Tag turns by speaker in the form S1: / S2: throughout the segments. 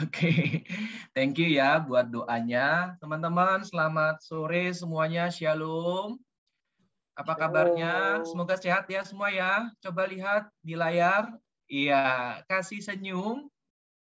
S1: Oke, okay. thank you ya buat doanya. Teman-teman, selamat sore semuanya. Shalom. Apa kabarnya? Semoga sehat ya semua ya. Coba lihat di layar. Iya, kasih senyum.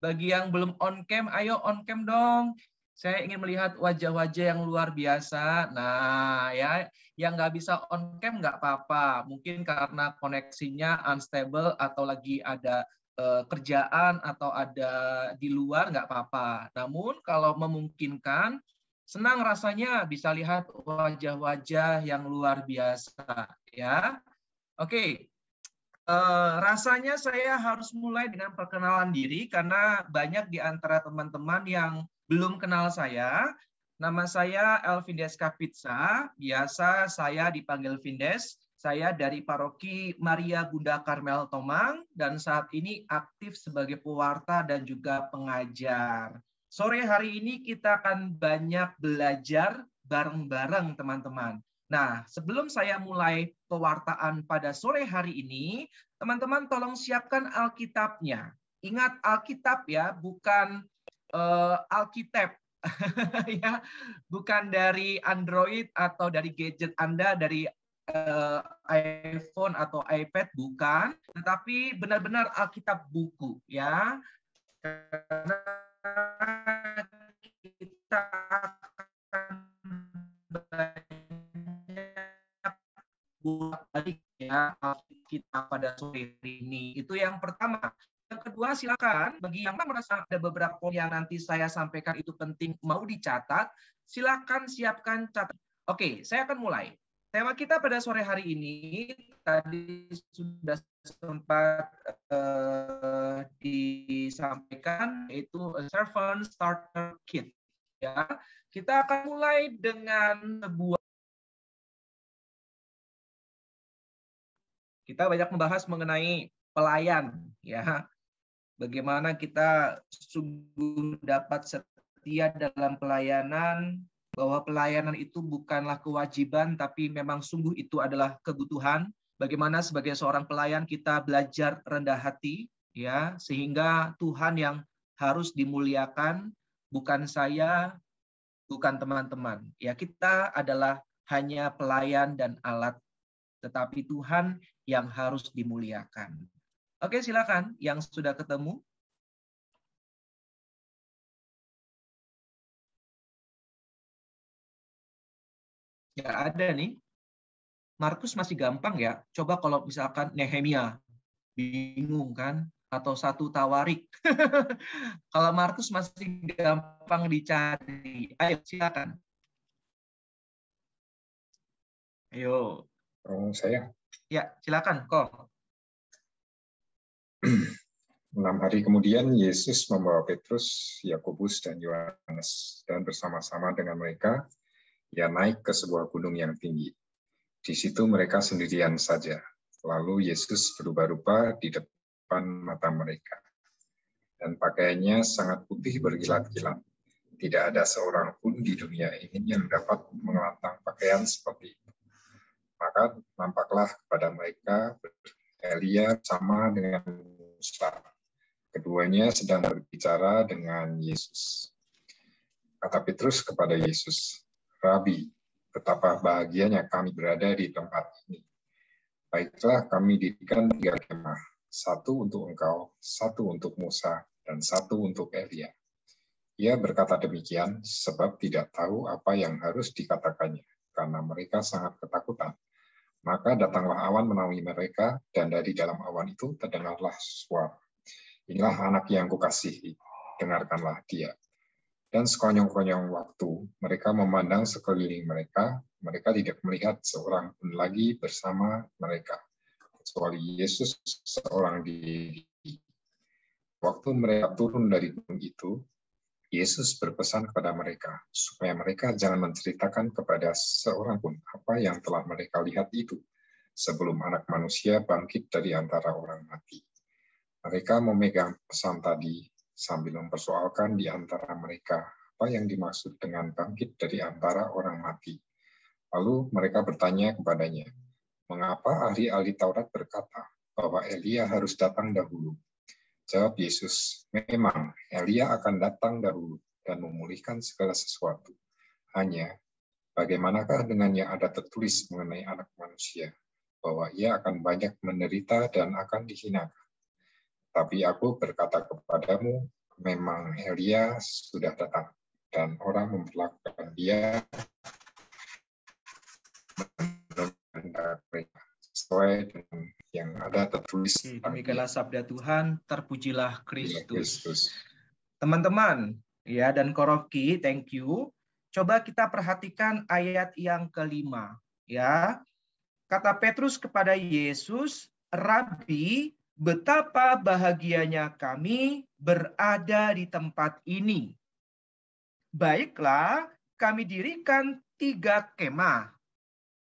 S1: Bagi yang belum on cam, ayo on cam dong. Saya ingin melihat wajah-wajah yang luar biasa. Nah, ya, yang nggak bisa on cam nggak apa-apa. Mungkin karena koneksinya unstable atau lagi ada Eh, kerjaan atau ada di luar nggak apa-apa. Namun kalau memungkinkan, senang rasanya bisa lihat wajah-wajah yang luar biasa ya. Oke. Okay. Eh, rasanya saya harus mulai dengan perkenalan diri karena banyak di antara teman-teman yang belum kenal saya. Nama saya Elvindes Kapitsa, biasa saya dipanggil Vindes. Saya dari Paroki Maria Bunda Karmel Tomang dan saat ini aktif sebagai pewarta dan juga pengajar. Sore hari ini kita akan banyak belajar bareng-bareng teman-teman. Nah, sebelum saya mulai pewartaan pada sore hari ini, teman-teman tolong siapkan Alkitabnya. Ingat Alkitab ya, bukan uh, eh, Alkitab ya, bukan dari Android atau dari gadget Anda dari Eh, iPhone atau iPad bukan, tetapi benar-benar Alkitab buku ya. Karena kita akan banyak balik ya kita pada sore ini. Itu yang pertama. Yang kedua, silakan bagi yang merasa ada beberapa poin yang nanti saya sampaikan itu penting mau dicatat, silakan siapkan catatan. Oke, saya akan mulai. Tema kita pada sore hari ini tadi sudah sempat uh, disampaikan yaitu servant starter kit. Ya, kita akan
S2: mulai dengan sebuah
S1: kita banyak membahas mengenai pelayan ya. Bagaimana kita sungguh dapat setia dalam pelayanan bahwa pelayanan itu bukanlah kewajiban, tapi memang sungguh itu adalah kebutuhan. Bagaimana sebagai seorang pelayan kita belajar rendah hati, ya, sehingga Tuhan yang harus dimuliakan, bukan saya, bukan teman-teman. Ya, kita adalah hanya pelayan dan alat, tetapi Tuhan yang harus dimuliakan. Oke, silakan yang sudah ketemu. nggak ya, ada nih. Markus masih gampang ya. Coba kalau misalkan Nehemia, bingung kan? Atau satu tawarik. kalau Markus masih gampang dicari. Ayo silakan.
S3: Ayo. Oh, saya. Ya, silakan kok. Enam hari kemudian Yesus membawa Petrus, Yakobus, dan Yohanes, dan bersama-sama dengan mereka ia ya, naik ke sebuah gunung yang tinggi. Di situ mereka sendirian saja. Lalu Yesus berubah rupa di depan mata mereka. Dan pakaiannya sangat putih berkilat-kilat. Tidak ada seorang pun di dunia ini yang dapat mengelantang pakaian seperti itu. Maka nampaklah kepada mereka Elia sama dengan Musa. Keduanya sedang berbicara dengan Yesus. Kata Petrus kepada Yesus, Rabi. Betapa bahagianya kami berada di tempat ini. Baiklah kami didikan tiga kemah, satu untuk engkau, satu untuk Musa, dan satu untuk Elia. Ia berkata demikian sebab tidak tahu apa yang harus dikatakannya, karena mereka sangat ketakutan. Maka datanglah awan menaungi mereka, dan dari dalam awan itu terdengarlah suara. Inilah anak yang kukasihi, dengarkanlah dia dan sekonyong-konyong waktu mereka memandang sekeliling mereka, mereka tidak melihat seorang pun lagi bersama mereka, kecuali Yesus seorang diri. Waktu mereka turun dari gunung itu, Yesus berpesan kepada mereka supaya mereka jangan menceritakan kepada seorang pun apa yang telah mereka lihat itu sebelum anak manusia bangkit dari antara orang mati. Mereka memegang pesan tadi sambil mempersoalkan di antara mereka apa yang dimaksud dengan bangkit dari antara orang mati. Lalu mereka bertanya kepadanya, mengapa ahli-ahli Taurat berkata bahwa Elia harus datang dahulu? Jawab Yesus, memang Elia akan datang dahulu dan memulihkan segala sesuatu. Hanya, bagaimanakah dengan yang ada tertulis mengenai anak manusia, bahwa ia akan banyak menderita dan akan dihinakan tapi aku berkata kepadamu, memang Elia sudah datang, dan orang memperlakukan dia sesuai
S1: dengan yang ada tertulis. Demikianlah sabda Tuhan, terpujilah Kristus. Teman-teman, ya dan Koroki, thank you. Coba kita perhatikan ayat yang kelima, ya. Kata Petrus kepada Yesus, Rabi, betapa bahagianya kami berada di tempat ini. Baiklah, kami dirikan tiga kemah.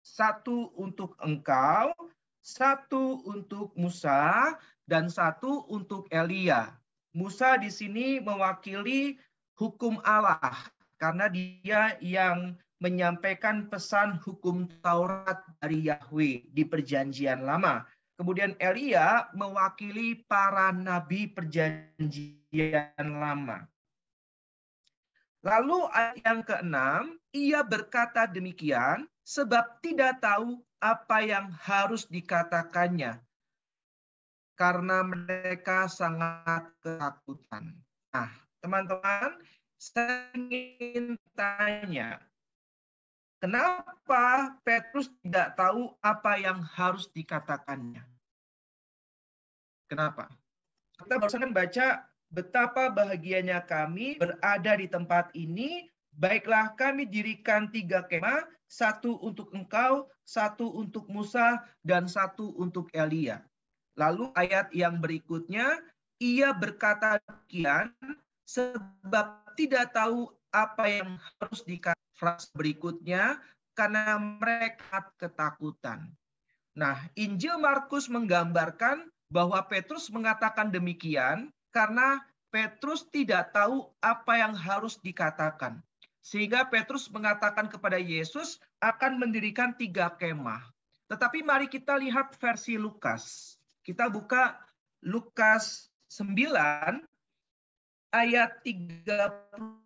S1: Satu untuk engkau, satu untuk Musa, dan satu untuk Elia. Musa di sini mewakili hukum Allah karena dia yang menyampaikan pesan hukum Taurat dari Yahweh di perjanjian lama Kemudian Elia mewakili para nabi perjanjian lama. Lalu ayat yang keenam, ia berkata demikian sebab tidak tahu apa yang harus dikatakannya karena mereka sangat ketakutan. Nah, teman-teman, saya ingin tanya, Kenapa Petrus tidak tahu apa yang harus dikatakannya? Kenapa? Kita barusan kan baca betapa bahagianya kami berada di tempat ini. Baiklah kami dirikan tiga kemah, satu untuk engkau, satu untuk Musa, dan satu untuk Elia. Lalu ayat yang berikutnya, ia berkata demikian, sebab tidak tahu apa yang harus dikatakan frase berikutnya karena mereka ketakutan. Nah, Injil Markus menggambarkan bahwa Petrus mengatakan demikian karena Petrus tidak tahu apa yang harus dikatakan. Sehingga Petrus mengatakan kepada Yesus akan mendirikan tiga kemah. Tetapi mari kita lihat versi Lukas. Kita buka Lukas 9 ayat 31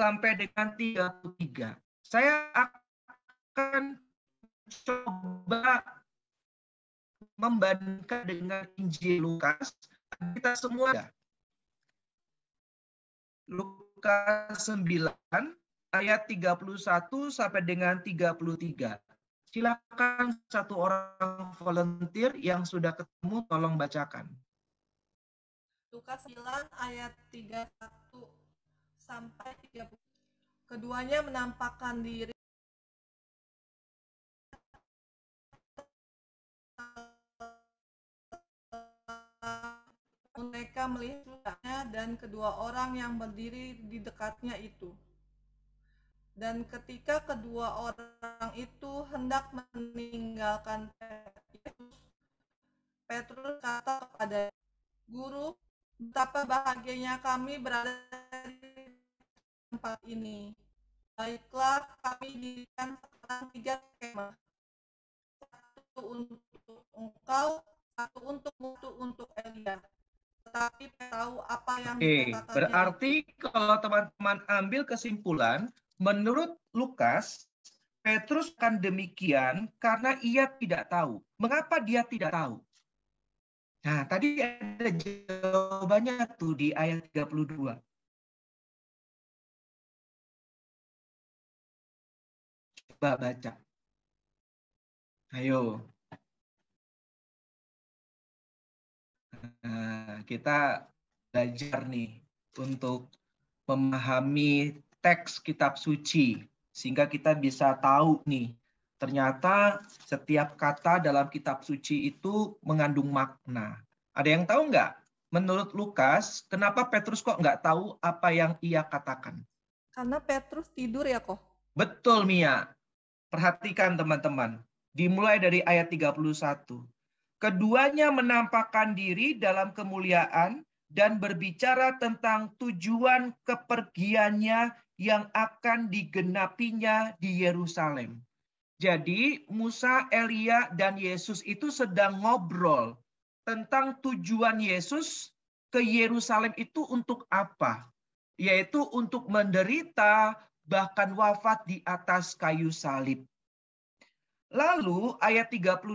S1: sampai dengan 33. Saya akan coba membandingkan dengan Injil Lukas. Kita semua ada. Lukas 9 ayat 31 sampai dengan 33. Silakan satu orang volunteer yang sudah ketemu tolong bacakan. Lukas 9 ayat 31 sampai
S2: 30. Keduanya menampakkan diri
S1: mereka melihatnya dan kedua orang yang berdiri di dekatnya itu. Dan ketika kedua orang itu hendak meninggalkan Petrus, Petrus kata kepada Guru, betapa bahagianya kami berada tempat ini. Baiklah, kami dirikan sekarang tiga skema. Satu untuk engkau, satu untuk mutu untuk Elia. Tetapi tahu apa yang okay. berarti kalau teman-teman ambil kesimpulan, menurut Lukas, Petrus kan demikian karena ia tidak tahu. Mengapa dia tidak tahu? Nah, tadi ada jawabannya tuh di ayat 32.
S2: Coba baca. Ayo.
S1: Nah, kita belajar nih untuk memahami teks kitab suci sehingga kita bisa tahu nih ternyata setiap kata dalam kitab suci itu mengandung makna. Ada yang tahu nggak? Menurut Lukas, kenapa Petrus kok nggak tahu apa yang ia katakan? Karena Petrus tidur ya kok. Betul Mia. Perhatikan teman-teman, dimulai dari ayat 31. Keduanya menampakkan diri dalam kemuliaan dan berbicara tentang tujuan kepergiannya yang akan digenapinya di Yerusalem. Jadi Musa, Elia, dan Yesus itu sedang ngobrol tentang tujuan Yesus ke Yerusalem itu untuk apa? Yaitu untuk menderita, bahkan wafat di atas kayu salib. Lalu ayat 32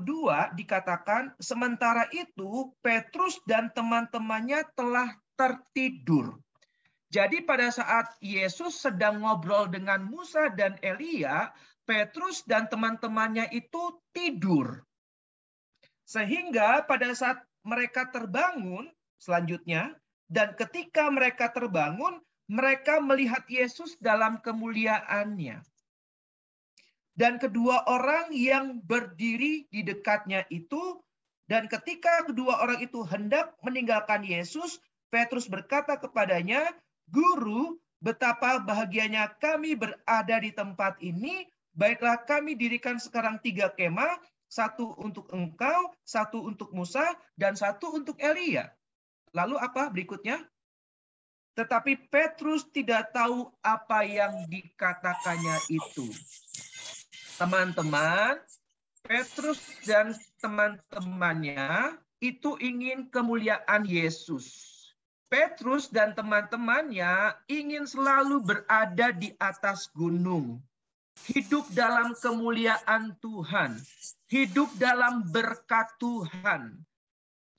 S1: dikatakan, sementara itu Petrus dan teman-temannya telah tertidur. Jadi pada saat Yesus sedang ngobrol dengan Musa dan Elia, Petrus dan teman-temannya itu tidur. Sehingga pada saat mereka terbangun selanjutnya, dan ketika mereka terbangun, mereka melihat Yesus dalam kemuliaannya. Dan kedua orang yang berdiri di dekatnya itu, dan ketika kedua orang itu hendak meninggalkan Yesus, Petrus berkata kepadanya, Guru, betapa bahagianya kami berada di tempat ini, baiklah kami dirikan sekarang tiga kemah, satu untuk engkau, satu untuk Musa, dan satu untuk Elia. Lalu apa berikutnya? Tetapi Petrus tidak tahu apa yang dikatakannya itu. Teman-teman, Petrus dan teman-temannya itu ingin kemuliaan Yesus. Petrus dan teman-temannya ingin selalu berada di atas gunung, hidup dalam kemuliaan Tuhan, hidup dalam berkat Tuhan.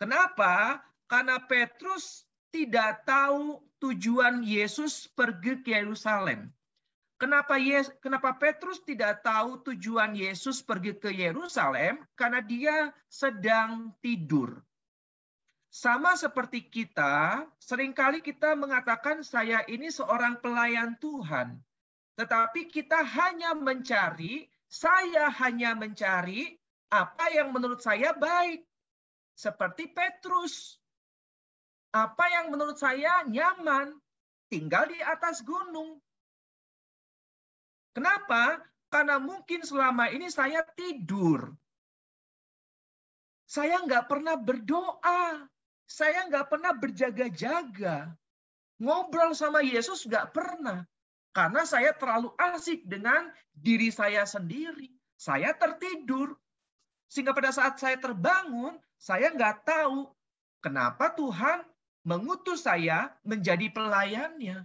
S1: Kenapa? Karena Petrus tidak tahu tujuan Yesus pergi ke Yerusalem. Kenapa Yes kenapa Petrus tidak tahu tujuan Yesus pergi ke Yerusalem? Karena dia sedang tidur. Sama seperti kita, seringkali kita mengatakan saya ini seorang pelayan Tuhan. Tetapi kita hanya mencari, saya hanya mencari apa yang menurut saya baik. Seperti Petrus, apa yang menurut saya nyaman tinggal di atas gunung. Kenapa? Karena mungkin selama ini saya tidur. Saya nggak pernah berdoa. Saya nggak pernah berjaga-jaga. Ngobrol sama Yesus nggak pernah. Karena saya terlalu asik dengan diri saya sendiri. Saya tertidur. Sehingga pada saat saya terbangun, saya nggak tahu kenapa Tuhan mengutus saya menjadi pelayannya.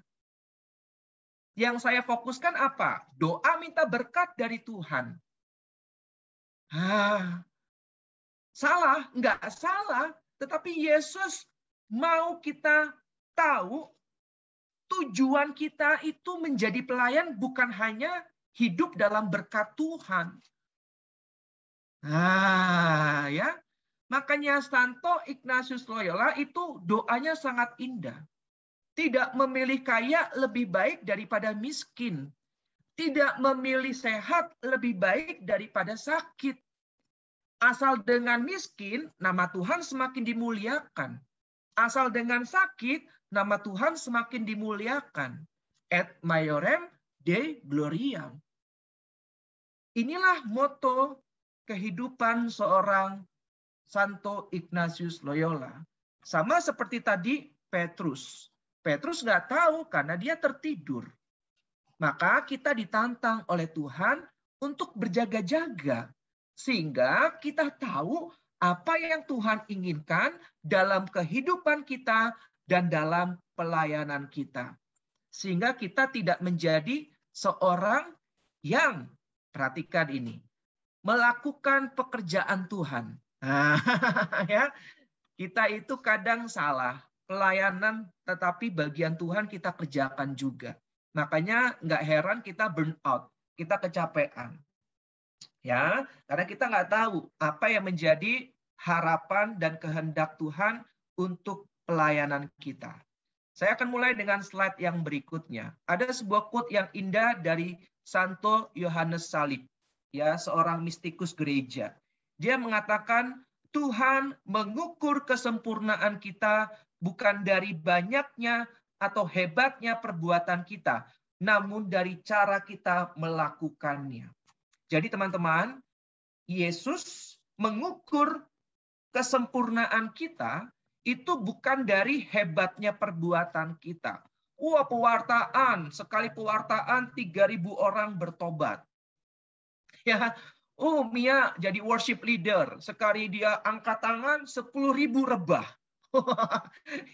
S1: Yang saya fokuskan apa? Doa minta berkat dari Tuhan. Ah, salah, enggak salah. Tetapi Yesus mau kita tahu tujuan kita itu menjadi pelayan bukan hanya hidup dalam berkat Tuhan. Ah, ya. Makanya Santo Ignatius Loyola itu doanya sangat indah. Tidak memilih kaya lebih baik daripada miskin. Tidak memilih sehat lebih baik daripada sakit. Asal dengan miskin, nama Tuhan semakin dimuliakan. Asal dengan sakit, nama Tuhan semakin dimuliakan. Et maiorem de gloriam. Inilah moto kehidupan seorang Santo Ignatius Loyola. Sama seperti tadi Petrus. Petrus nggak tahu karena dia tertidur. Maka kita ditantang oleh Tuhan untuk berjaga-jaga. Sehingga kita tahu apa yang Tuhan inginkan dalam kehidupan kita dan dalam pelayanan kita. Sehingga kita tidak menjadi seorang yang, perhatikan ini, melakukan pekerjaan Tuhan Nah, ya, kita itu kadang salah pelayanan, tetapi bagian Tuhan kita kerjakan juga. Makanya nggak heran kita burn out, kita kecapean. Ya, karena kita nggak tahu apa yang menjadi harapan dan kehendak Tuhan untuk pelayanan kita. Saya akan mulai dengan slide yang berikutnya. Ada sebuah quote yang indah dari Santo Yohanes Salib, ya seorang mistikus gereja. Dia mengatakan Tuhan mengukur kesempurnaan kita bukan dari banyaknya atau hebatnya perbuatan kita, namun dari cara kita melakukannya. Jadi teman-teman, Yesus mengukur kesempurnaan kita itu bukan dari hebatnya perbuatan kita. Wah pewartaan, sekali pewartaan 3.000 orang bertobat. Ya, Oh Mia jadi worship leader. Sekali dia angkat tangan 10 ribu rebah.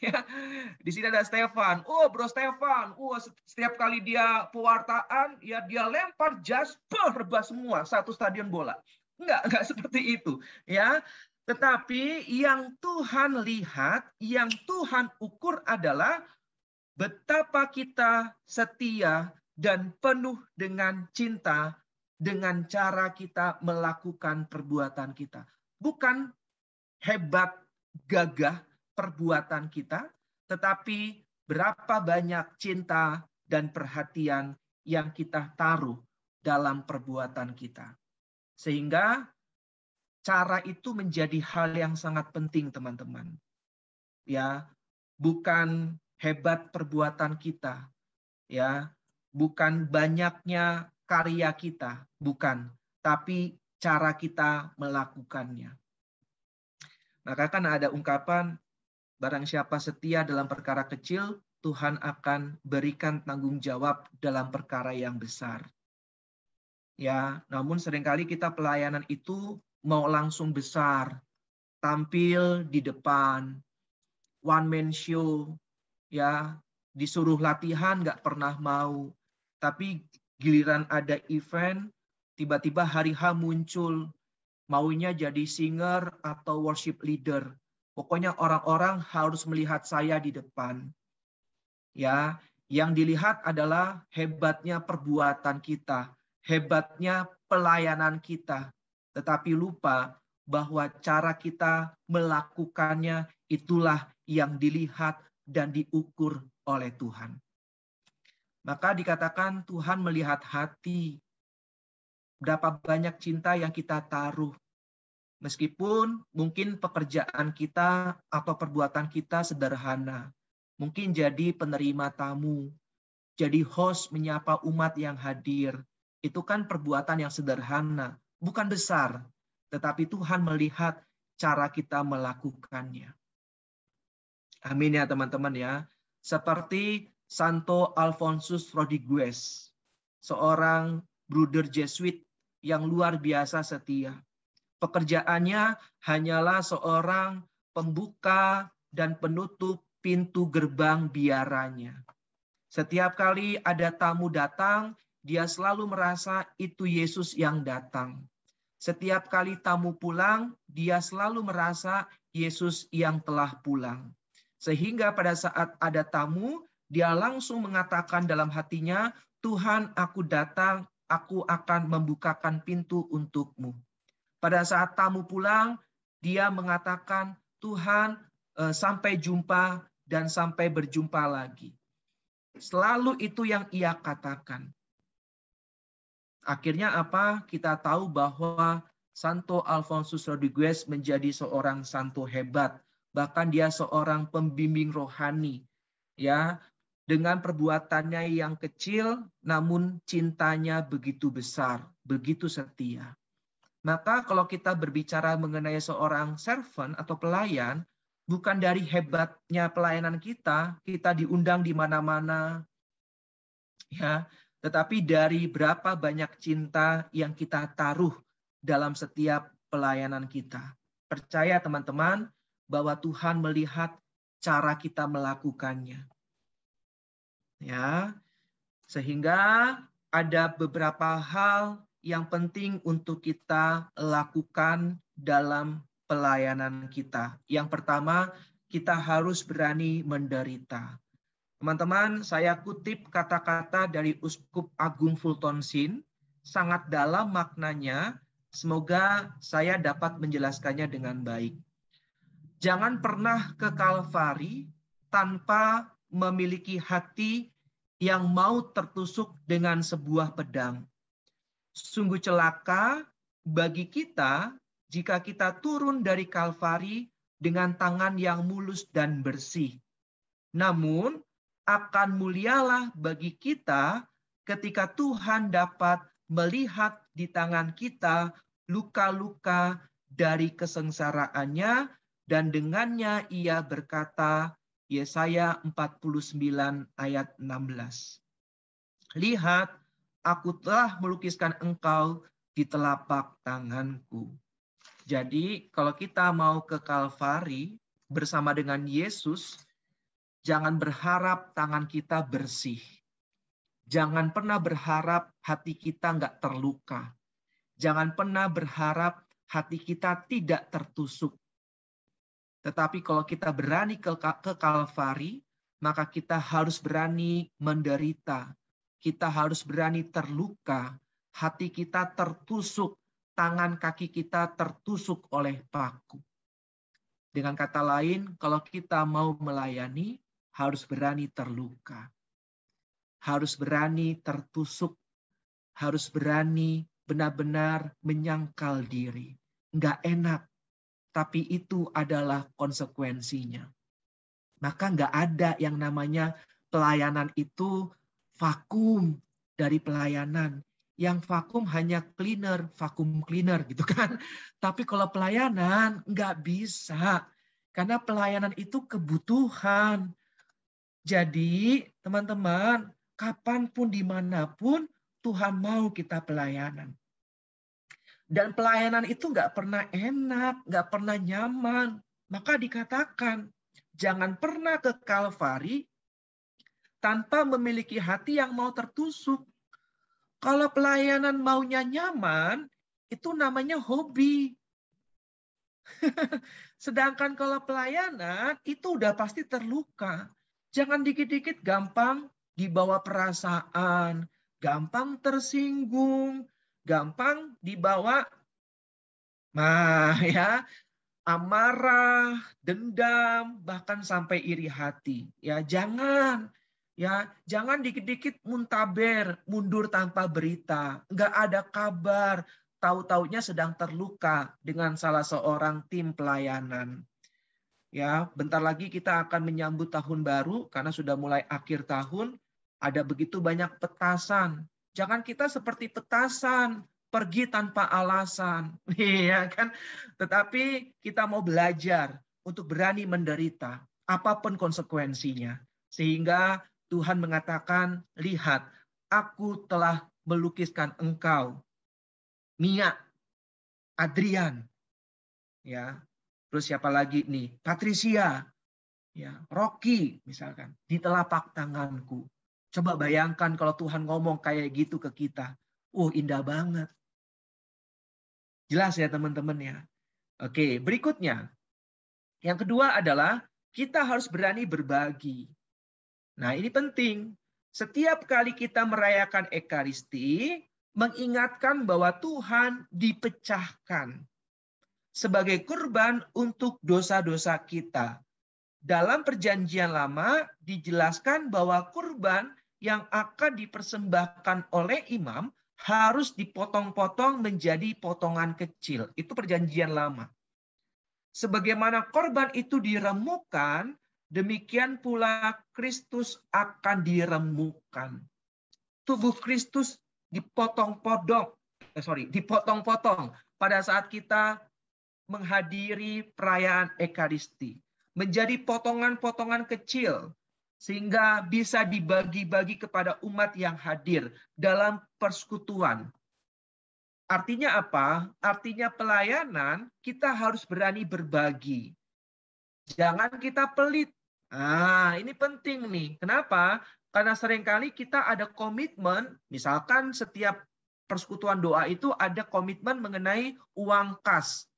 S1: ya. Di sini ada Stefan. Oh bro Stefan. Oh setiap kali dia pewartaan ya dia lempar jas, rebah semua satu stadion bola. Enggak, enggak seperti itu. Ya, tetapi yang Tuhan lihat, yang Tuhan ukur adalah betapa kita setia dan penuh dengan cinta dengan cara kita melakukan perbuatan kita. Bukan hebat gagah perbuatan kita, tetapi berapa banyak cinta dan perhatian yang kita taruh dalam perbuatan kita. Sehingga cara itu menjadi hal yang sangat penting, teman-teman. Ya, bukan hebat perbuatan kita, ya, bukan banyaknya karya kita, bukan, tapi cara kita melakukannya. Maka kan ada ungkapan, barang siapa setia dalam perkara kecil, Tuhan akan berikan tanggung jawab dalam perkara yang besar. Ya, namun seringkali kita pelayanan itu mau langsung besar, tampil di depan, one man show, ya, disuruh latihan nggak pernah mau, tapi Giliran ada event, tiba-tiba hari H muncul, maunya jadi singer atau worship leader. Pokoknya orang-orang harus melihat saya di depan. Ya, yang dilihat adalah hebatnya perbuatan kita, hebatnya pelayanan kita, tetapi lupa bahwa cara kita melakukannya itulah yang dilihat dan diukur oleh Tuhan. Maka dikatakan Tuhan melihat hati. Berapa banyak cinta yang kita taruh. Meskipun mungkin pekerjaan kita atau perbuatan kita sederhana. Mungkin jadi penerima tamu. Jadi host menyapa umat yang hadir. Itu kan perbuatan yang sederhana. Bukan besar. Tetapi Tuhan melihat cara kita melakukannya. Amin ya teman-teman ya. Seperti Santo Alfonsus Rodriguez, seorang bruder Jesuit yang luar biasa setia. Pekerjaannya hanyalah seorang pembuka dan penutup pintu gerbang biaranya. Setiap kali ada tamu datang, dia selalu merasa itu Yesus yang datang. Setiap kali tamu pulang, dia selalu merasa Yesus yang telah pulang. Sehingga pada saat ada tamu, dia langsung mengatakan dalam hatinya, Tuhan aku datang, aku akan membukakan pintu untukmu. Pada saat tamu pulang, dia mengatakan, Tuhan eh, sampai jumpa dan sampai berjumpa lagi. Selalu itu yang ia katakan. Akhirnya apa? Kita tahu bahwa Santo Alfonso Rodriguez menjadi seorang santo hebat. Bahkan dia seorang pembimbing rohani. Ya, dengan perbuatannya yang kecil, namun cintanya begitu besar, begitu setia. Maka, kalau kita berbicara mengenai seorang servant atau pelayan, bukan dari hebatnya pelayanan kita, kita diundang di mana-mana, ya, tetapi dari berapa banyak cinta yang kita taruh dalam setiap pelayanan kita. Percaya, teman-teman, bahwa Tuhan melihat cara kita melakukannya ya. Sehingga ada beberapa hal yang penting untuk kita lakukan dalam pelayanan kita. Yang pertama, kita harus berani menderita. Teman-teman, saya kutip kata-kata dari Uskup Agung Fulton Sin, sangat dalam maknanya, semoga saya dapat menjelaskannya dengan baik. Jangan pernah ke Kalvari tanpa memiliki hati yang mau tertusuk dengan sebuah pedang. Sungguh celaka bagi kita jika kita turun dari Kalvari dengan tangan yang mulus dan bersih. Namun, akan mulialah bagi kita ketika Tuhan dapat melihat di tangan kita luka-luka dari kesengsaraannya dan dengannya ia berkata, Yesaya 49 ayat 16. Lihat, aku telah melukiskan engkau di telapak tanganku. Jadi kalau kita mau ke Kalvari bersama dengan Yesus, jangan berharap tangan kita bersih. Jangan pernah berharap hati kita nggak terluka. Jangan pernah berharap hati kita tidak tertusuk. Tetapi kalau kita berani ke, ke Kalvari, maka kita harus berani menderita. Kita harus berani terluka. Hati kita tertusuk. Tangan kaki kita tertusuk oleh paku. Dengan kata lain, kalau kita mau melayani, harus berani terluka. Harus berani tertusuk. Harus berani benar-benar menyangkal diri. Nggak enak tapi itu adalah konsekuensinya. Maka nggak ada yang namanya pelayanan itu vakum dari pelayanan. Yang vakum hanya cleaner, vakum cleaner gitu kan. Tapi kalau pelayanan nggak bisa. Karena pelayanan itu kebutuhan. Jadi teman-teman, kapanpun dimanapun Tuhan mau kita pelayanan. Dan pelayanan itu nggak pernah enak, nggak pernah nyaman. Maka dikatakan, jangan pernah ke Kalvari tanpa memiliki hati yang mau tertusuk. Kalau pelayanan maunya nyaman, itu namanya hobi. Sedangkan kalau pelayanan, itu udah pasti terluka. Jangan dikit-dikit gampang dibawa perasaan, gampang tersinggung, gampang dibawa nah ya amarah, dendam, bahkan sampai iri hati. Ya, jangan ya, jangan dikit-dikit muntaber, mundur tanpa berita, nggak ada kabar, tahu-taunya sedang terluka dengan salah seorang tim pelayanan. Ya, bentar lagi kita akan menyambut tahun baru karena sudah mulai akhir tahun, ada begitu banyak petasan Jangan kita seperti petasan, pergi tanpa alasan. Iya kan? Tetapi kita mau belajar untuk berani menderita apapun konsekuensinya. Sehingga Tuhan mengatakan, lihat, aku telah melukiskan engkau, Mia, Adrian, ya, terus siapa lagi nih, Patricia, ya, Rocky misalkan, di telapak tanganku. Coba bayangkan kalau Tuhan ngomong kayak gitu ke kita. Uh, indah banget. Jelas ya teman-teman ya. Oke, berikutnya. Yang kedua adalah kita harus berani berbagi. Nah, ini penting. Setiap kali kita merayakan Ekaristi, mengingatkan bahwa Tuhan dipecahkan sebagai kurban untuk dosa-dosa kita. Dalam perjanjian lama dijelaskan bahwa kurban yang akan dipersembahkan oleh imam harus dipotong-potong menjadi potongan kecil. Itu perjanjian lama. Sebagaimana korban itu diremukan, demikian pula Kristus akan diremukan. Tubuh Kristus dipotong-potong, eh, sorry, dipotong-potong pada saat kita menghadiri perayaan Ekaristi. Menjadi potongan-potongan kecil sehingga bisa dibagi-bagi kepada umat yang hadir dalam persekutuan. Artinya apa? Artinya pelayanan kita harus berani berbagi. Jangan kita pelit. Ah, ini penting nih. Kenapa? Karena seringkali kita ada komitmen, misalkan setiap persekutuan doa itu ada komitmen mengenai uang kas,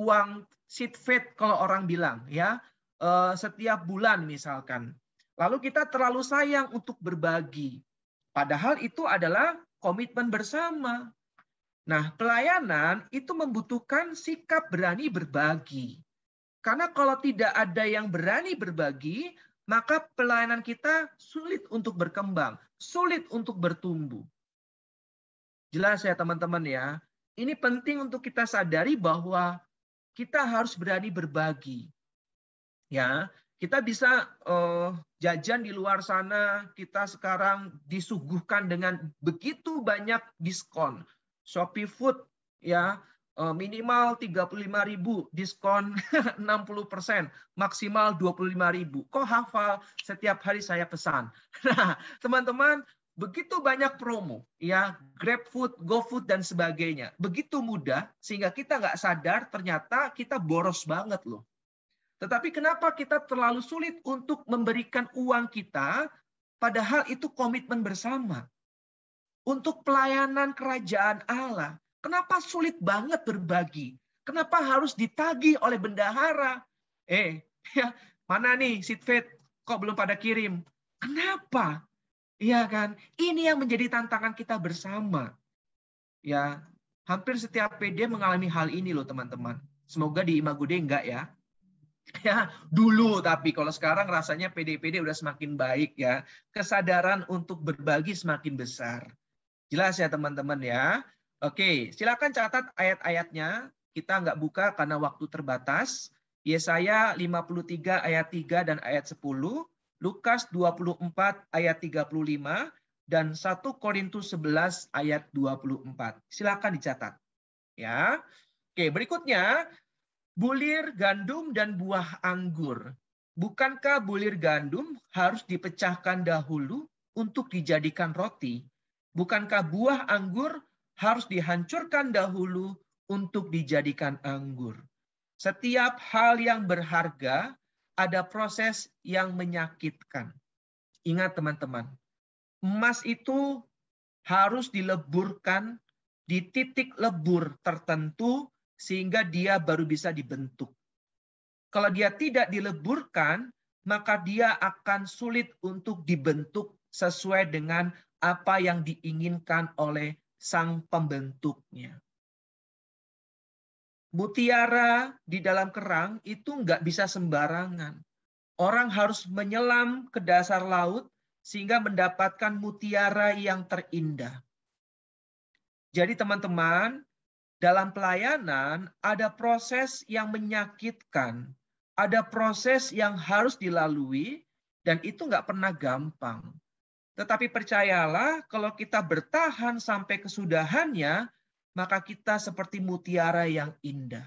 S1: uang seed kalau orang bilang ya, eh, setiap bulan misalkan. Lalu kita terlalu sayang untuk berbagi. Padahal itu adalah komitmen bersama. Nah, pelayanan itu membutuhkan sikap berani berbagi. Karena kalau tidak ada yang berani berbagi, maka pelayanan kita sulit untuk berkembang, sulit untuk bertumbuh. Jelas ya teman-teman ya. Ini penting untuk kita sadari bahwa kita harus berani berbagi. Ya, kita bisa uh, jajan di luar sana, kita sekarang disuguhkan dengan begitu banyak diskon. Shopee Food ya uh, minimal ribu diskon 60%, maksimal ribu. Kok hafal setiap hari saya pesan. Nah, teman-teman, begitu banyak promo ya Grab Food, Go Food dan sebagainya begitu mudah sehingga kita nggak sadar ternyata kita boros banget loh tetapi kenapa kita terlalu sulit untuk memberikan uang kita padahal itu komitmen bersama untuk pelayanan kerajaan Allah. Kenapa sulit banget berbagi? Kenapa harus ditagih oleh bendahara? Eh, ya, mana nih sitfit Kok belum pada kirim? Kenapa? Iya kan? Ini yang menjadi tantangan kita bersama. Ya, hampir setiap PD mengalami hal ini loh teman-teman. Semoga di Imagude enggak ya. ya dulu tapi kalau sekarang rasanya PDPD udah semakin baik ya kesadaran untuk berbagi semakin besar jelas ya teman-teman ya oke silakan catat ayat-ayatnya kita nggak buka karena waktu terbatas Yesaya 53 ayat 3 dan ayat 10 Lukas 24 ayat 35 dan 1 Korintus 11 ayat 24 silakan dicatat ya oke berikutnya bulir gandum dan buah anggur. Bukankah bulir gandum harus dipecahkan dahulu untuk dijadikan roti? Bukankah buah anggur harus dihancurkan dahulu untuk dijadikan anggur? Setiap hal yang berharga ada proses yang menyakitkan. Ingat teman-teman, emas itu harus dileburkan di titik lebur tertentu sehingga dia baru bisa dibentuk. Kalau dia tidak dileburkan, maka dia akan sulit untuk dibentuk sesuai dengan apa yang diinginkan oleh sang pembentuknya. Mutiara di dalam kerang itu nggak bisa sembarangan. Orang harus menyelam ke dasar laut sehingga mendapatkan mutiara yang terindah. Jadi teman-teman, dalam pelayanan ada proses yang menyakitkan, ada proses yang harus dilalui, dan itu nggak pernah gampang. Tetapi percayalah, kalau kita bertahan sampai kesudahannya, maka kita seperti mutiara yang indah.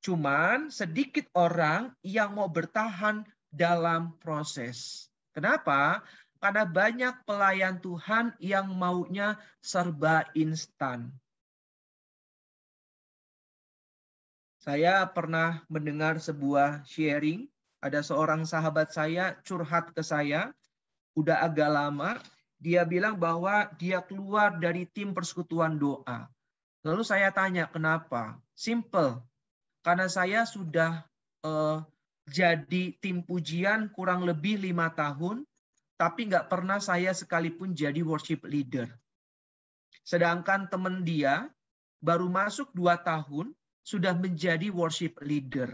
S1: Cuman sedikit orang yang mau bertahan dalam proses. Kenapa? Karena banyak pelayan Tuhan yang maunya serba instan Saya pernah mendengar sebuah sharing, ada seorang sahabat saya curhat ke saya, udah agak lama, dia bilang bahwa dia keluar dari tim persekutuan doa. Lalu saya tanya, kenapa? Simple, karena saya sudah eh, jadi tim pujian kurang lebih lima tahun, tapi nggak pernah saya sekalipun jadi worship leader. Sedangkan teman dia baru masuk dua tahun, sudah menjadi worship leader.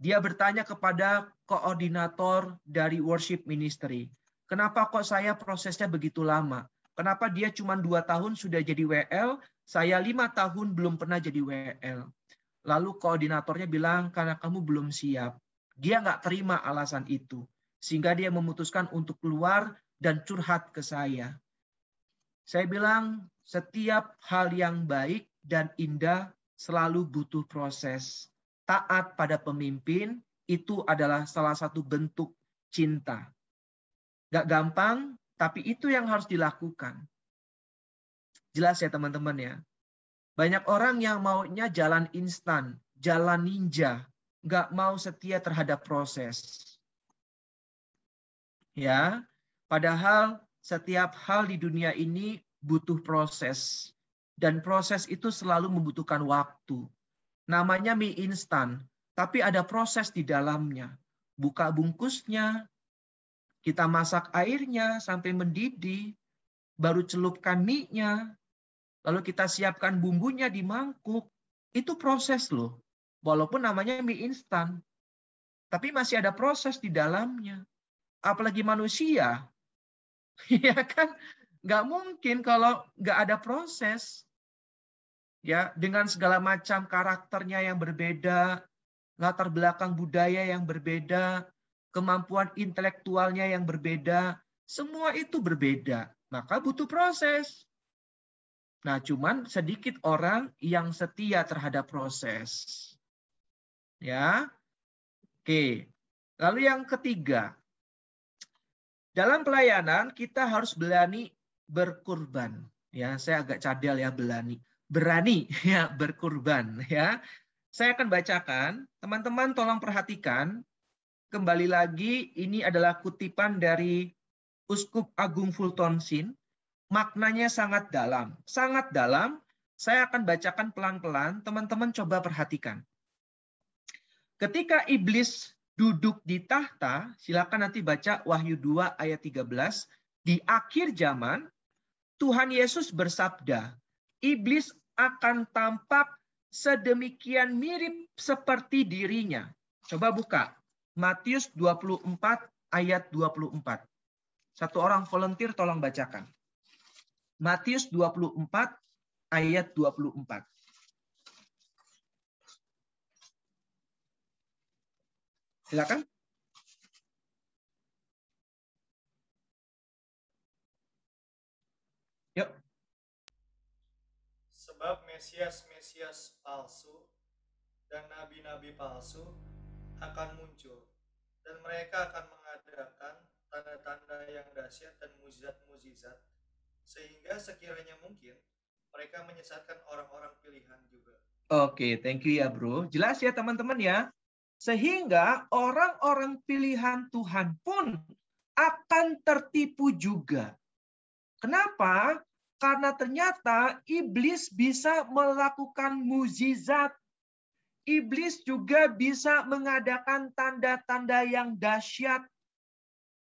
S1: Dia bertanya kepada koordinator dari worship ministry, kenapa kok saya prosesnya begitu lama? Kenapa dia cuma dua tahun sudah jadi WL, saya lima tahun belum pernah jadi WL. Lalu koordinatornya bilang, karena kamu belum siap. Dia nggak terima alasan itu. Sehingga dia memutuskan untuk keluar dan curhat ke saya. Saya bilang, setiap hal yang baik dan indah selalu butuh proses. Taat pada pemimpin itu adalah salah satu bentuk cinta. Gak gampang, tapi itu yang harus dilakukan. Jelas ya teman-teman ya. Banyak orang yang maunya jalan instan, jalan ninja, gak mau setia terhadap proses. Ya, padahal setiap hal di dunia ini butuh proses. Dan proses itu selalu membutuhkan waktu. Namanya mie instan, tapi ada proses di dalamnya. Buka bungkusnya, kita masak airnya sampai mendidih, baru celupkan mie-nya, lalu kita siapkan bumbunya di mangkuk. Itu proses loh. Walaupun namanya mie instan, tapi masih ada proses di dalamnya. Apalagi manusia, ya kan? Gak mungkin kalau gak ada proses ya dengan segala macam karakternya yang berbeda, latar belakang budaya yang berbeda, kemampuan intelektualnya yang berbeda, semua itu berbeda. Maka butuh proses. Nah, cuman sedikit orang yang setia terhadap proses. Ya. Oke. Lalu yang ketiga, dalam pelayanan kita harus berani berkurban. Ya, saya agak cadel ya berani berani ya berkurban ya. Saya akan bacakan, teman-teman tolong perhatikan kembali lagi ini adalah kutipan dari Uskup Agung Fulton Sin. Maknanya sangat dalam, sangat dalam. Saya akan bacakan pelan-pelan, teman-teman coba perhatikan. Ketika iblis duduk di tahta, silakan nanti baca Wahyu 2 ayat 13, di akhir zaman Tuhan Yesus bersabda, iblis akan tampak sedemikian mirip seperti dirinya. Coba buka Matius 24 ayat 24. Satu orang volunteer tolong bacakan. Matius 24 ayat 24. Silakan. mesias-mesias palsu dan nabi-nabi palsu akan muncul dan mereka akan mengadakan tanda-tanda yang dahsyat dan mujizat-mujizat sehingga sekiranya mungkin mereka menyesatkan orang-orang pilihan juga. Oke, okay, thank you ya bro. Jelas ya teman-teman ya. Sehingga orang-orang pilihan Tuhan pun akan tertipu juga. Kenapa? Karena ternyata iblis bisa melakukan mujizat. Iblis juga bisa mengadakan tanda-tanda yang dahsyat.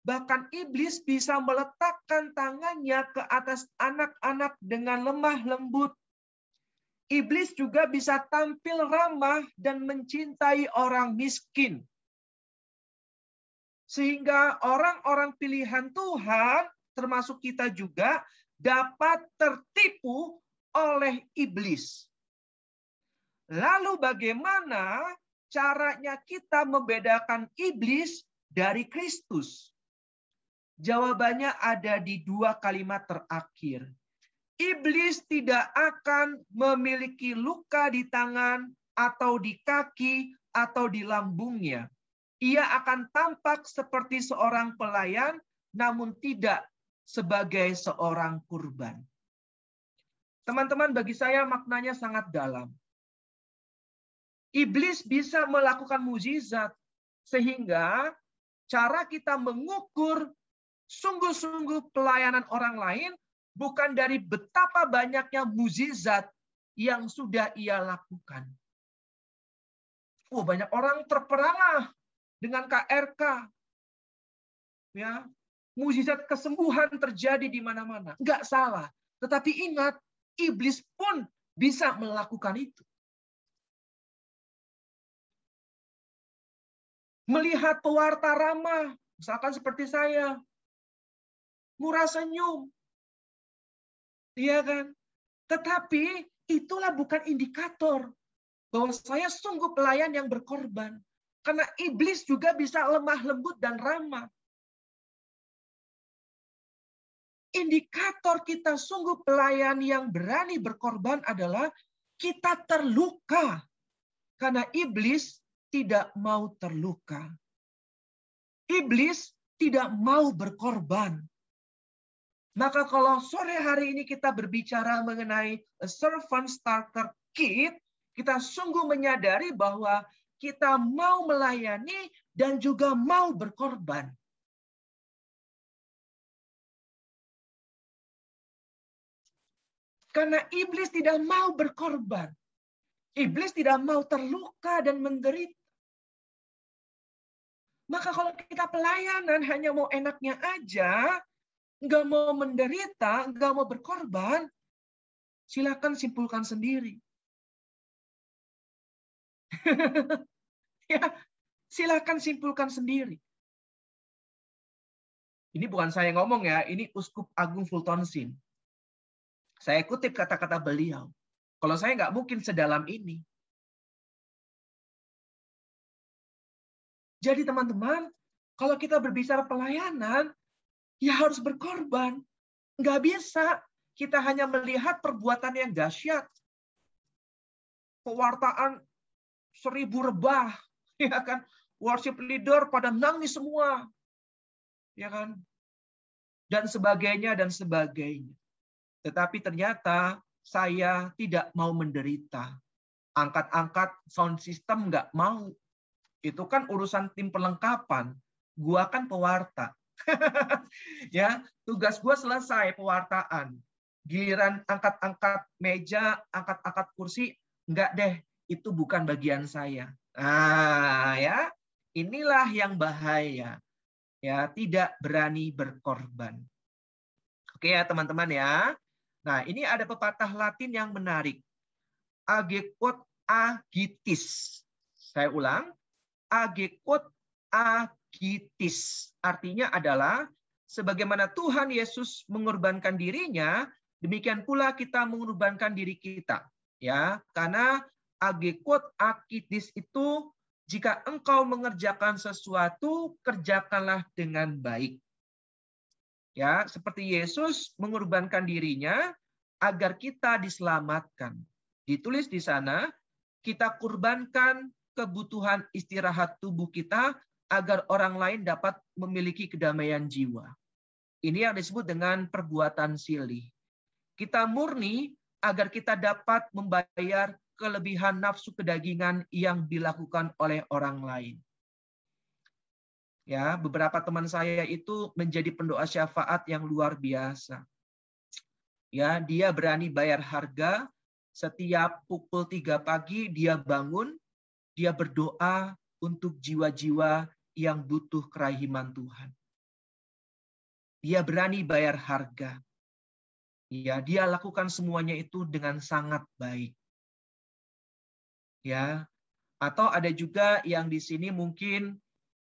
S1: Bahkan iblis bisa meletakkan tangannya ke atas anak-anak dengan lemah lembut. Iblis juga bisa tampil ramah dan mencintai orang miskin. Sehingga orang-orang pilihan Tuhan, termasuk kita juga, dapat tertipu oleh iblis. Lalu bagaimana caranya kita membedakan iblis dari Kristus? Jawabannya ada di dua kalimat terakhir. Iblis tidak akan memiliki luka di tangan atau di kaki atau di lambungnya. Ia akan tampak seperti seorang pelayan namun tidak sebagai seorang kurban. Teman-teman, bagi saya maknanya sangat dalam. Iblis bisa melakukan mujizat sehingga cara kita mengukur sungguh-sungguh pelayanan orang lain bukan dari betapa banyaknya mujizat yang sudah ia lakukan. Oh, banyak orang terperangah dengan KRK. Ya, mujizat kesembuhan terjadi di mana-mana. Enggak salah. Tetapi ingat, iblis pun bisa melakukan itu.
S2: Melihat pewarta ramah, misalkan seperti saya, murah senyum.
S1: Iya kan? Tetapi itulah bukan indikator bahwa saya sungguh pelayan yang berkorban. Karena iblis juga bisa lemah lembut
S2: dan ramah. indikator
S1: kita sungguh pelayan yang berani berkorban adalah kita terluka. Karena iblis tidak mau terluka. Iblis tidak mau berkorban. Maka kalau sore hari ini kita berbicara mengenai a servant starter kit, kita sungguh menyadari bahwa kita mau melayani dan juga mau
S2: berkorban. Karena iblis tidak mau berkorban. Iblis
S1: tidak mau terluka dan menderita. Maka kalau kita pelayanan hanya mau enaknya aja, nggak mau menderita, nggak mau berkorban, silakan simpulkan sendiri.
S2: ya, silakan simpulkan sendiri.
S1: Ini bukan saya ngomong ya, ini Uskup Agung Fulton Sin, saya kutip kata-kata beliau. Kalau saya nggak mungkin sedalam ini.
S2: Jadi teman-teman,
S1: kalau kita berbicara pelayanan, ya harus berkorban. Nggak bisa kita hanya melihat perbuatan yang dahsyat. Pewartaan seribu rebah, ya kan? Worship leader pada nangis semua, ya kan? Dan sebagainya dan sebagainya. Tetapi ternyata saya tidak mau menderita. Angkat-angkat sound system nggak mau. Itu kan urusan tim perlengkapan. Gua kan pewarta. ya, tugas gua selesai pewartaan. Giliran angkat-angkat meja, angkat-angkat kursi, nggak deh, itu bukan bagian saya. ah ya, inilah yang bahaya. Ya, tidak berani berkorban. Oke ya, teman-teman ya. Nah, ini ada pepatah Latin yang menarik. Agequot agitis. Saya ulang, agequot agitis. Artinya adalah sebagaimana Tuhan Yesus mengorbankan dirinya, demikian pula kita mengorbankan diri kita. Ya, karena agequot agitis itu jika engkau mengerjakan sesuatu, kerjakanlah dengan baik. Ya, seperti Yesus mengorbankan dirinya, agar kita diselamatkan. Ditulis di sana, kita kurbankan kebutuhan istirahat tubuh kita agar orang lain dapat memiliki kedamaian jiwa. Ini yang disebut dengan perbuatan silih. Kita murni agar kita dapat membayar kelebihan nafsu kedagingan yang dilakukan oleh orang lain. Ya, beberapa teman saya itu menjadi pendoa syafaat yang luar biasa. Ya, dia berani bayar harga setiap pukul tiga pagi dia bangun, dia berdoa untuk jiwa-jiwa yang butuh kerahiman Tuhan. Dia berani bayar harga. Ya, dia lakukan semuanya itu dengan sangat baik. Ya. Atau ada juga yang di sini mungkin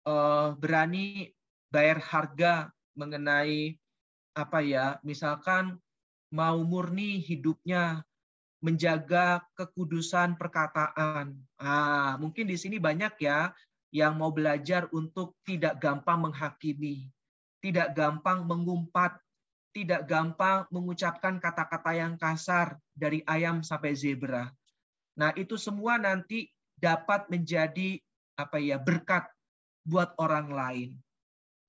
S1: uh, berani bayar harga mengenai apa ya? Misalkan mau murni hidupnya menjaga kekudusan perkataan. Ah, mungkin di sini banyak ya yang mau belajar untuk tidak gampang menghakimi, tidak gampang mengumpat, tidak gampang mengucapkan kata-kata yang kasar dari ayam sampai zebra. Nah, itu semua nanti dapat menjadi apa ya berkat buat orang lain.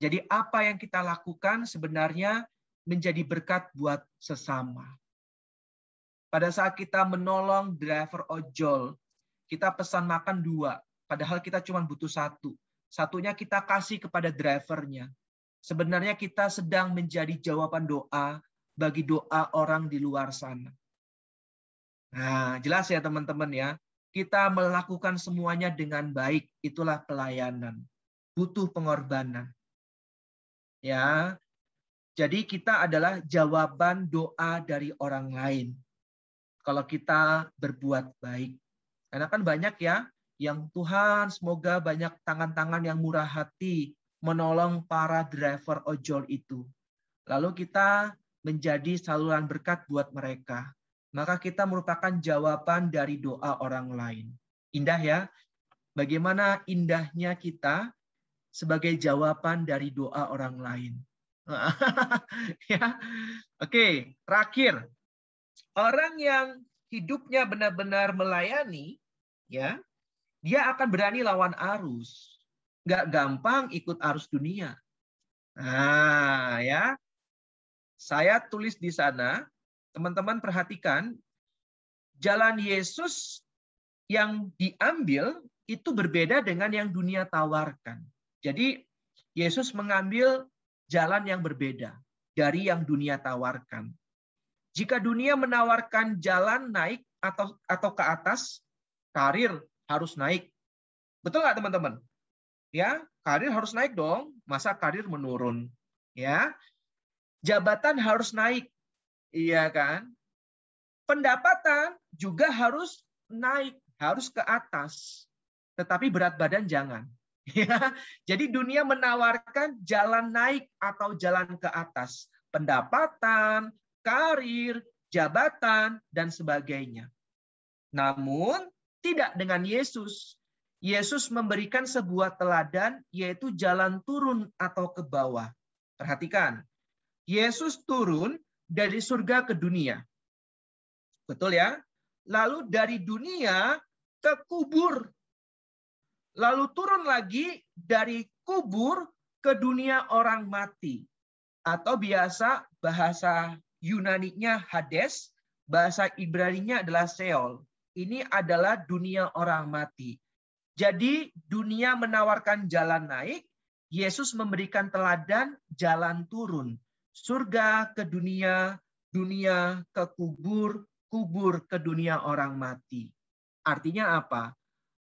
S1: Jadi apa yang kita lakukan sebenarnya menjadi berkat buat sesama. Pada saat kita menolong driver ojol, kita pesan makan dua, padahal kita cuma butuh satu. Satunya kita kasih kepada drivernya. Sebenarnya kita sedang menjadi jawaban doa bagi doa orang di luar sana. Nah, jelas ya teman-teman ya. Kita melakukan semuanya dengan baik, itulah pelayanan. Butuh pengorbanan. Ya, jadi kita adalah jawaban doa dari orang lain. Kalau kita berbuat baik. Karena kan banyak ya yang Tuhan semoga banyak tangan-tangan yang murah hati menolong para driver ojol itu. Lalu kita menjadi saluran berkat buat mereka. Maka kita merupakan jawaban dari doa orang lain. Indah ya. Bagaimana indahnya kita sebagai jawaban dari doa orang lain. ya. Oke, terakhir. Orang yang hidupnya benar-benar melayani, ya, dia akan berani lawan arus. Nggak gampang ikut arus dunia. Nah, ya. Saya tulis di sana, teman-teman perhatikan, jalan Yesus yang diambil itu berbeda dengan yang dunia tawarkan. Jadi, Yesus mengambil jalan yang berbeda dari yang dunia tawarkan. Jika dunia menawarkan jalan naik atau atau ke atas, karir harus naik. Betul nggak teman-teman? Ya, karir harus naik dong. Masa karir menurun? Ya, jabatan harus naik. Iya kan? Pendapatan juga harus naik, harus ke atas. Tetapi berat badan jangan. Ya, jadi dunia menawarkan jalan naik atau jalan ke atas, pendapatan, karir, jabatan dan sebagainya. Namun tidak dengan Yesus. Yesus memberikan sebuah teladan yaitu jalan turun atau ke bawah. Perhatikan. Yesus turun dari surga ke dunia. Betul ya? Lalu dari dunia ke kubur lalu turun lagi dari kubur ke dunia orang mati atau biasa bahasa Yunani-nya Hades, bahasa Ibrani-nya adalah Seol. Ini adalah dunia orang mati. Jadi dunia menawarkan jalan naik, Yesus memberikan teladan jalan turun. Surga ke dunia, dunia ke kubur, kubur ke dunia orang mati. Artinya apa?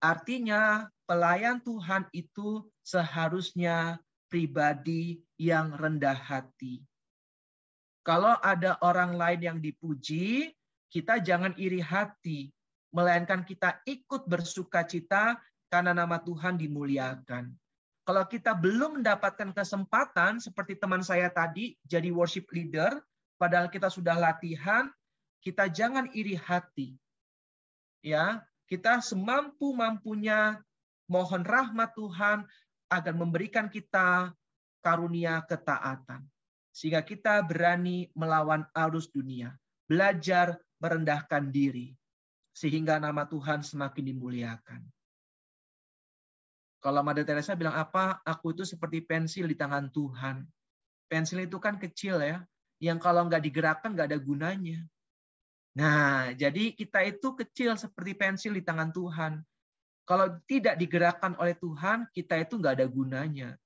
S1: Artinya, pelayan Tuhan itu seharusnya pribadi yang rendah hati. Kalau ada orang lain yang dipuji, kita jangan iri hati, melainkan kita ikut bersuka cita karena nama Tuhan dimuliakan. Kalau kita belum mendapatkan kesempatan, seperti teman saya tadi, jadi worship leader, padahal kita sudah latihan, kita jangan iri hati. Ya, kita semampu-mampunya mohon rahmat Tuhan agar memberikan kita karunia ketaatan. Sehingga kita berani melawan arus dunia. Belajar merendahkan diri. Sehingga nama Tuhan semakin dimuliakan. Kalau Madre Teresa bilang apa? Aku itu seperti pensil di tangan Tuhan. Pensil itu kan kecil ya. Yang kalau nggak digerakkan nggak ada gunanya. Nah, jadi kita itu kecil seperti pensil di tangan Tuhan. Kalau tidak digerakkan oleh Tuhan, kita itu nggak ada gunanya.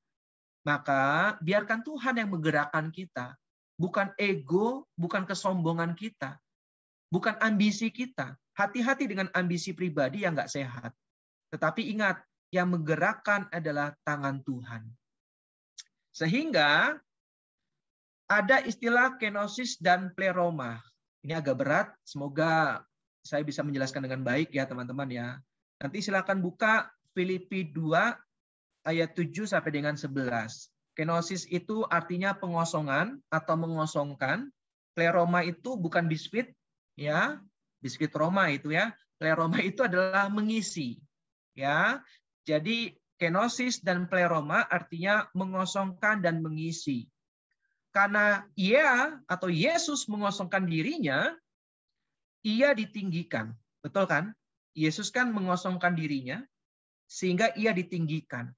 S1: Maka biarkan Tuhan yang menggerakkan kita. Bukan ego, bukan kesombongan kita. Bukan ambisi kita. Hati-hati dengan ambisi pribadi yang nggak sehat. Tetapi ingat, yang menggerakkan adalah tangan Tuhan. Sehingga ada istilah kenosis dan pleroma. Ini agak berat, semoga saya bisa menjelaskan dengan baik ya teman-teman ya. Nanti silakan buka Filipi 2 ayat 7 sampai dengan 11. Kenosis itu artinya pengosongan atau mengosongkan. Kleroma itu bukan biskuit ya, biskuit Roma itu ya. Kleroma itu adalah mengisi ya. Jadi kenosis dan pleroma artinya mengosongkan dan mengisi karena ia atau Yesus mengosongkan dirinya, ia ditinggikan. Betul kan? Yesus kan mengosongkan dirinya sehingga ia ditinggikan.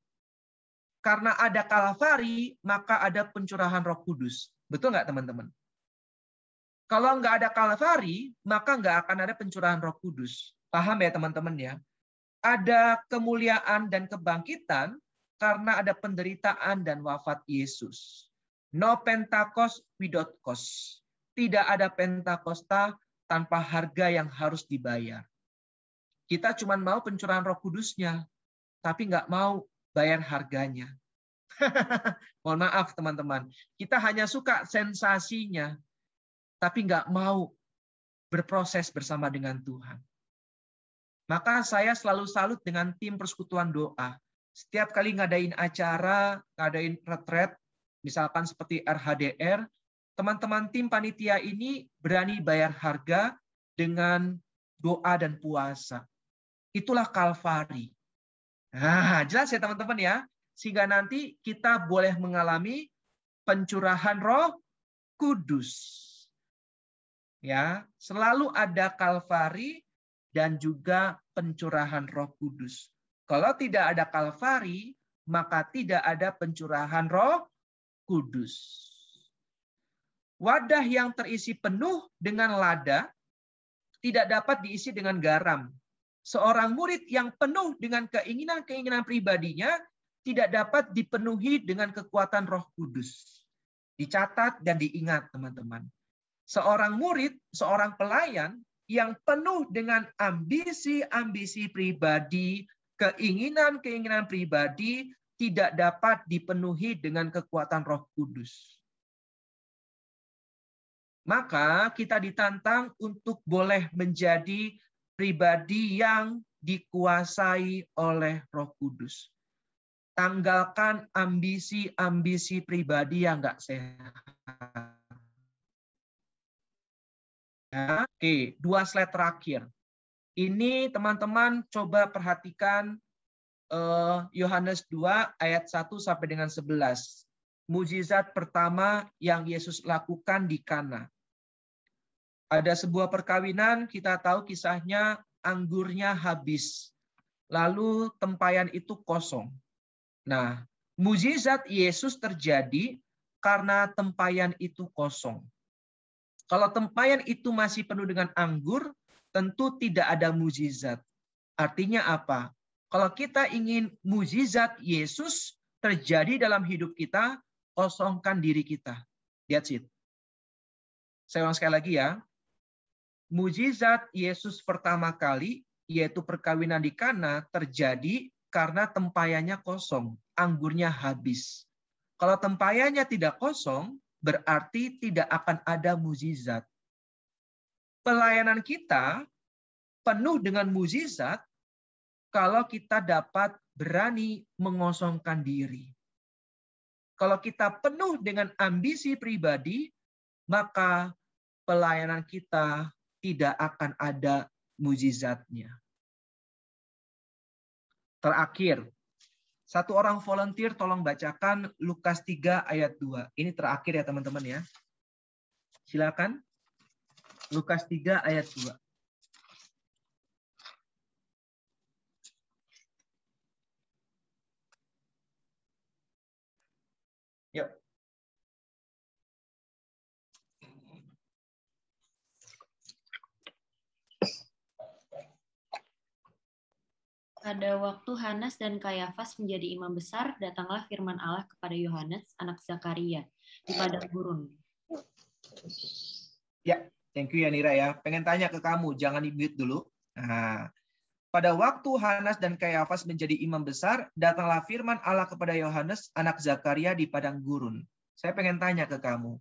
S1: Karena ada Kalvari, maka ada pencurahan Roh Kudus. Betul nggak teman-teman? Kalau nggak ada Kalvari, maka nggak akan ada pencurahan Roh Kudus. Paham ya teman-teman ya? Ada kemuliaan dan kebangkitan karena ada penderitaan dan wafat Yesus. No pentakos without cost. Tidak ada pentakosta tanpa harga yang harus dibayar. Kita cuma mau pencurahan roh kudusnya, tapi nggak mau bayar harganya. Mohon maaf teman-teman. Kita hanya suka sensasinya, tapi nggak mau berproses bersama dengan Tuhan. Maka saya selalu salut dengan tim persekutuan doa. Setiap kali ngadain acara, ngadain retret, misalkan seperti RHDR, teman-teman tim panitia ini berani bayar harga dengan doa dan puasa. Itulah Kalvari. Nah, jelas ya teman-teman ya. Sehingga nanti kita boleh mengalami pencurahan roh kudus. Ya, selalu ada Kalvari dan juga pencurahan roh kudus. Kalau tidak ada Kalvari, maka tidak ada pencurahan roh kudus. Wadah yang terisi penuh dengan lada tidak dapat diisi dengan garam. Seorang murid yang penuh dengan keinginan-keinginan pribadinya tidak dapat dipenuhi dengan kekuatan Roh Kudus. Dicatat dan diingat, teman-teman. Seorang murid, seorang pelayan yang penuh dengan ambisi-ambisi pribadi, keinginan-keinginan pribadi tidak dapat dipenuhi dengan kekuatan Roh Kudus. Maka kita ditantang untuk boleh menjadi pribadi yang dikuasai oleh Roh Kudus. Tanggalkan ambisi-ambisi pribadi yang nggak sehat. Ya, oke, dua slide terakhir. Ini teman-teman coba perhatikan Eh, Yohanes 2 ayat 1 sampai dengan 11. Mujizat pertama yang Yesus lakukan di Kana. Ada sebuah perkawinan, kita tahu kisahnya anggurnya habis. Lalu tempayan itu kosong. Nah, mujizat Yesus terjadi karena tempayan itu kosong. Kalau tempayan itu masih penuh dengan anggur, tentu tidak ada mujizat. Artinya apa? Kalau kita ingin mujizat Yesus terjadi dalam hidup kita, kosongkan diri kita. That's it. Saya ulang sekali lagi ya. Mujizat Yesus pertama kali, yaitu perkawinan di Kana, terjadi karena tempayannya kosong, anggurnya habis. Kalau tempayannya tidak kosong, berarti tidak akan ada mujizat. Pelayanan kita penuh dengan mujizat kalau kita dapat berani mengosongkan diri. Kalau kita penuh dengan ambisi pribadi, maka pelayanan kita tidak akan ada mujizatnya. Terakhir, satu orang volunteer tolong bacakan Lukas 3 ayat 2. Ini terakhir ya teman-teman ya. Silakan. Lukas 3 ayat 2. Pada waktu Hanas dan Kayafas menjadi imam besar, datanglah firman Allah kepada Yohanes, anak Zakaria, di ya. padang gurun. Ya, thank you ya Nira ya. Pengen tanya ke kamu, jangan di dulu. Nah, pada waktu Hanas dan Kayafas menjadi imam besar, datanglah firman Allah kepada Yohanes, anak Zakaria di padang gurun. Saya pengen tanya ke kamu,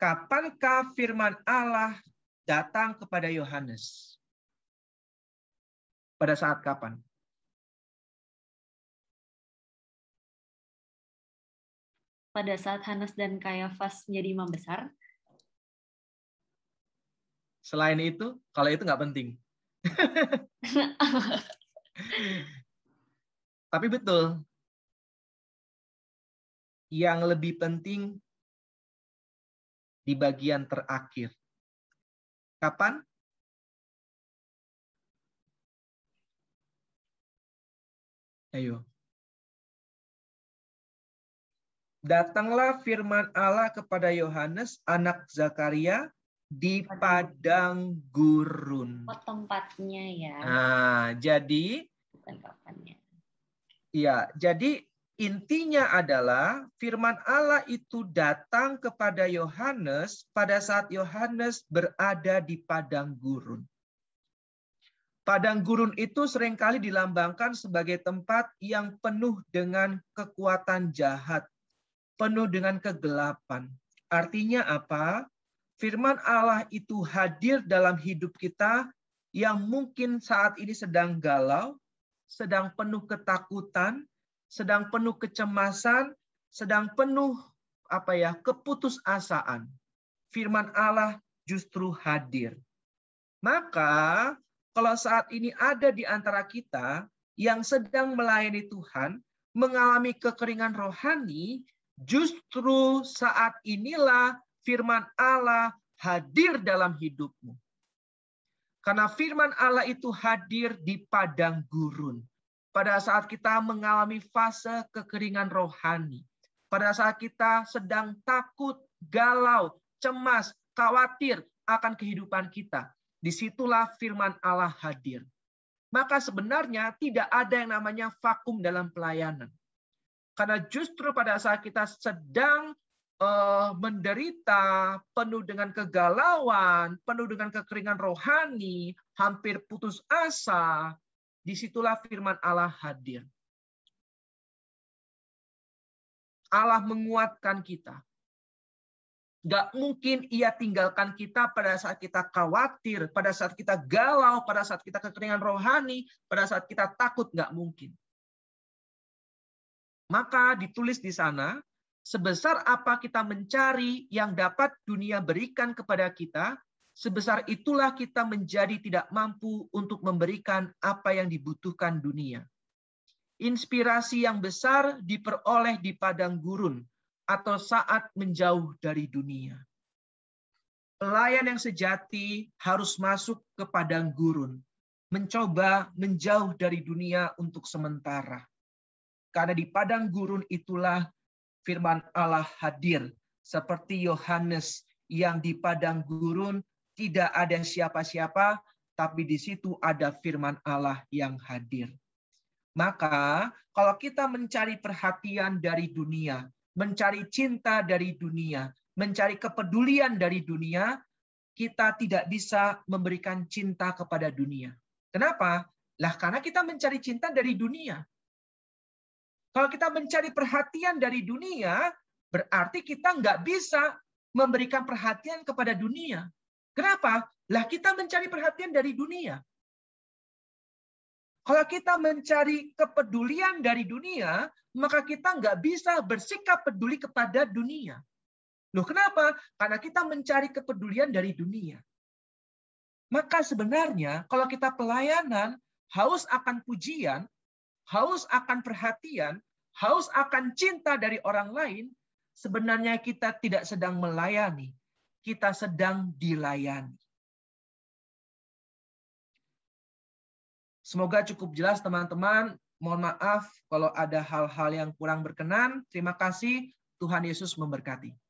S1: kapankah firman Allah datang kepada Yohanes? Pada saat kapan?
S2: pada saat Hanas dan Kayafas menjadi imam besar?
S1: Selain itu, kalau itu nggak penting.
S2: Tapi betul. Yang lebih penting di bagian terakhir. Kapan? Ayo,
S1: Datanglah firman Allah kepada Yohanes, anak Zakaria, di padang gurun.
S3: Tempatnya ya.
S1: Nah, jadi
S3: tempatnya.
S1: Iya, jadi intinya adalah firman Allah itu datang kepada Yohanes pada saat Yohanes berada di padang gurun. Padang gurun itu seringkali dilambangkan sebagai tempat yang penuh dengan kekuatan jahat, penuh dengan kegelapan. Artinya apa? Firman Allah itu hadir dalam hidup kita yang mungkin saat ini sedang galau, sedang penuh ketakutan, sedang penuh kecemasan, sedang penuh apa ya, keputusasaan. Firman Allah justru hadir. Maka kalau saat ini ada di antara kita yang sedang melayani Tuhan, mengalami kekeringan rohani, Justru saat inilah firman Allah hadir dalam hidupmu. Karena firman Allah itu hadir di padang gurun. Pada saat kita mengalami fase kekeringan rohani. Pada saat kita sedang takut, galau, cemas, khawatir akan kehidupan kita. Disitulah firman Allah hadir. Maka sebenarnya tidak ada yang namanya vakum dalam pelayanan. Karena justru pada saat kita sedang uh, menderita, penuh dengan kegalauan, penuh dengan kekeringan rohani, hampir putus asa, disitulah firman Allah hadir. Allah menguatkan kita. Gak mungkin ia tinggalkan kita pada saat kita khawatir, pada saat kita galau, pada saat kita kekeringan rohani, pada saat kita takut. Gak mungkin. Maka ditulis di sana, sebesar apa kita mencari yang dapat dunia berikan kepada kita, sebesar itulah kita menjadi tidak mampu untuk memberikan apa yang dibutuhkan dunia. Inspirasi yang besar diperoleh di padang gurun atau saat menjauh dari dunia. Pelayan yang sejati harus masuk ke padang gurun, mencoba menjauh dari dunia untuk sementara. Karena di padang gurun itulah firman Allah hadir. Seperti Yohanes yang di padang gurun tidak ada siapa-siapa, tapi di situ ada firman Allah yang hadir. Maka kalau kita mencari perhatian dari dunia, mencari cinta dari dunia, mencari kepedulian dari dunia, kita tidak bisa memberikan cinta kepada dunia. Kenapa? Lah karena kita mencari cinta dari dunia. Kalau kita mencari perhatian dari dunia, berarti kita nggak bisa memberikan perhatian kepada dunia. Kenapa? Lah kita mencari perhatian dari dunia. Kalau kita mencari kepedulian dari dunia, maka kita nggak bisa bersikap peduli kepada dunia. Loh kenapa? Karena kita mencari kepedulian dari dunia. Maka sebenarnya kalau kita pelayanan, haus akan pujian, haus akan perhatian, haus akan cinta dari orang lain, sebenarnya kita tidak sedang melayani, kita sedang dilayani. Semoga cukup jelas teman-teman. Mohon maaf kalau ada hal-hal yang kurang berkenan. Terima kasih. Tuhan Yesus memberkati.